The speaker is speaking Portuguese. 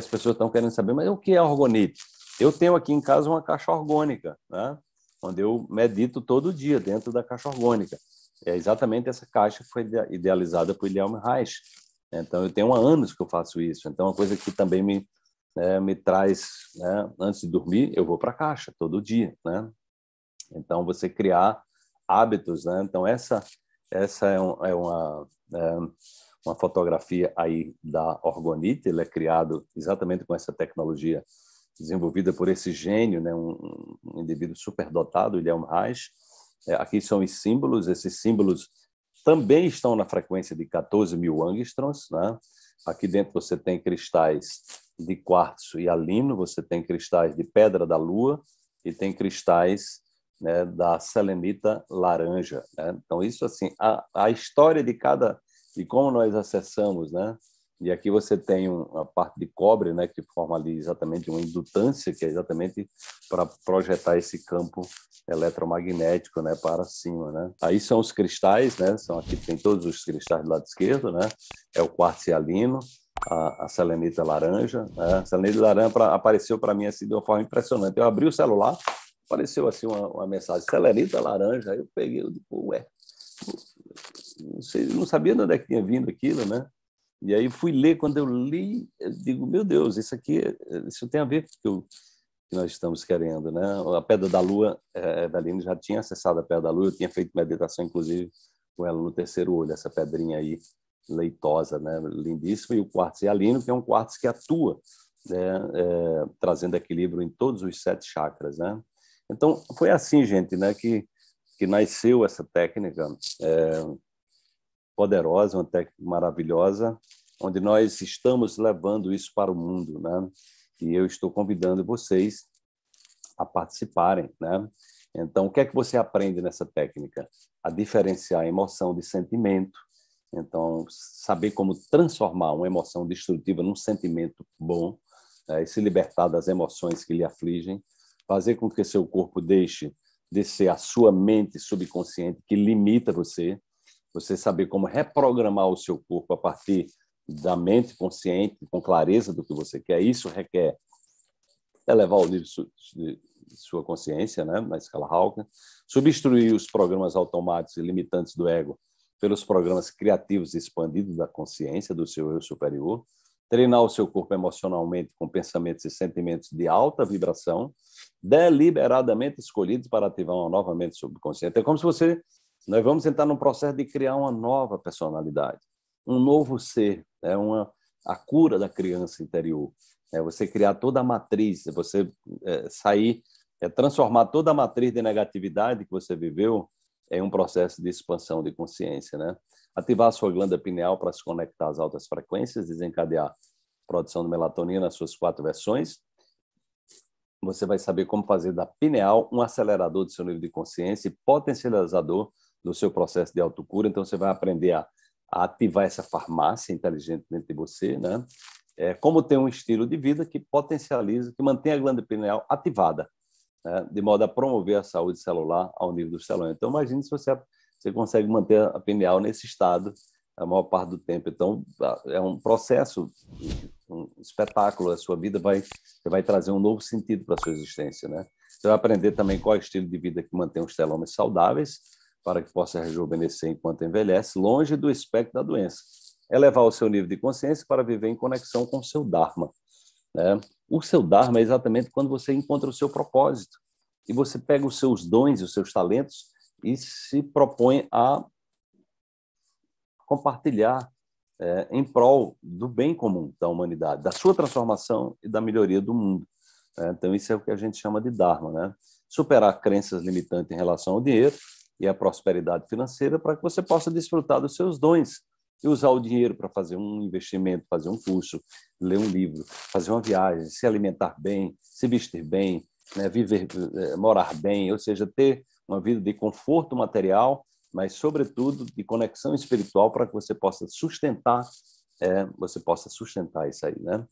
as pessoas estão querendo saber, mas o que é orgonite? Eu tenho aqui em casa uma caixa orgânica, né? onde eu medito todo dia dentro da caixa orgânica. É exatamente essa caixa que foi idealizada por William Reich. Então, eu tenho há anos que eu faço isso. Então, é uma coisa que também me, né, me traz, né, antes de dormir, eu vou para a caixa todo dia. Né? Então, você criar hábitos. Né? Então, essa, essa é, um, é uma. É, uma fotografia aí da orgonite, ele é criado exatamente com essa tecnologia desenvolvida por esse gênio, né, um, um indivíduo superdotado, William Reich. É, aqui são os símbolos, esses símbolos também estão na frequência de 14 mil angstroms. Né? Aqui dentro você tem cristais de quartzo e alino, você tem cristais de pedra da lua e tem cristais né, da selenita laranja. Né? Então, isso assim, a, a história de cada e como nós acessamos, né? E aqui você tem uma parte de cobre, né, que forma ali exatamente uma indutância, que é exatamente para projetar esse campo eletromagnético, né, para cima, né. Aí são os cristais, né, são aqui tem todos os cristais do lado esquerdo, né. É o quartzo alino, a, a selenita laranja, né? a selenita laranja pra, apareceu para mim assim de uma forma impressionante. Eu abri o celular, apareceu assim uma, uma mensagem selenita laranja, aí eu peguei, eu digo, ué, não, sei, não sabia de onde é que tinha vindo aquilo, né? E aí fui ler, quando eu li, eu digo, meu Deus, isso aqui, isso tem a ver com o que nós estamos querendo, né? A Pedra da Lua, eh, a Evelino já tinha acessado a Pedra da Lua, eu tinha feito meditação, inclusive, com ela no terceiro olho, essa pedrinha aí, leitosa, né? Lindíssima, e o quartzo hialino, que é um quartzo que atua, né? É, trazendo equilíbrio em todos os sete chakras, né? Então, foi assim, gente, né? Que, que nasceu essa técnica, né? poderosa, uma técnica maravilhosa, onde nós estamos levando isso para o mundo, né? E eu estou convidando vocês a participarem, né? Então, o que é que você aprende nessa técnica? A diferenciar a emoção de sentimento. Então, saber como transformar uma emoção destrutiva num sentimento bom, né? e se libertar das emoções que lhe afligem, fazer com que seu corpo deixe descer a sua mente subconsciente que limita você, você saber como reprogramar o seu corpo a partir da mente consciente, com clareza do que você quer, isso requer elevar o nível de sua consciência, né, na escala Hawking, substituir os programas automáticos e limitantes do ego pelos programas criativos e expandidos da consciência do seu eu superior, treinar o seu corpo emocionalmente com pensamentos e sentimentos de alta vibração, deliberadamente escolhidos para ativar uma nova mente subconsciente. É como se você nós vamos entrar num processo de criar uma nova personalidade, um novo ser, é uma a cura da criança interior. É você criar toda a matriz, você é, sair, é, transformar toda a matriz de negatividade que você viveu em um processo de expansão de consciência, né? Ativar a sua glândula pineal para se conectar às altas frequências, desencadear a produção de melatonina nas suas quatro versões. Você vai saber como fazer da pineal um acelerador de seu nível de consciência e potencializador no seu processo de autocura, então você vai aprender a, a ativar essa farmácia inteligente dentro de você, né? É, como ter um estilo de vida que potencializa, que mantém a glândula pineal ativada, né? de modo a promover a saúde celular ao nível do celular. Então, imagine se você, você consegue manter a pineal nesse estado a maior parte do tempo. Então, é um processo, um espetáculo. A sua vida vai, vai trazer um novo sentido para a sua existência, né? Você vai aprender também qual é o estilo de vida que mantém os telômeros saudáveis, para que possa rejuvenescer enquanto envelhece, longe do espectro da doença. Elevar é o seu nível de consciência para viver em conexão com o seu Dharma. Né? O seu Dharma é exatamente quando você encontra o seu propósito e você pega os seus dons, os seus talentos e se propõe a compartilhar é, em prol do bem comum da humanidade, da sua transformação e da melhoria do mundo. Né? então, isso é o que a gente chama de Dharma, né? Superar crenças limitantes em relação ao dinheiro e a prosperidade financeira para que você possa desfrutar dos seus dons e usar o dinheiro para fazer um investimento, fazer um curso, ler um livro, fazer uma viagem, se alimentar bem, se vestir bem, né, viver, eh, morar bem, ou seja, ter uma vida de conforto material, mas sobretudo de conexão espiritual para que você possa sustentar, é, você possa sustentar isso aí, né?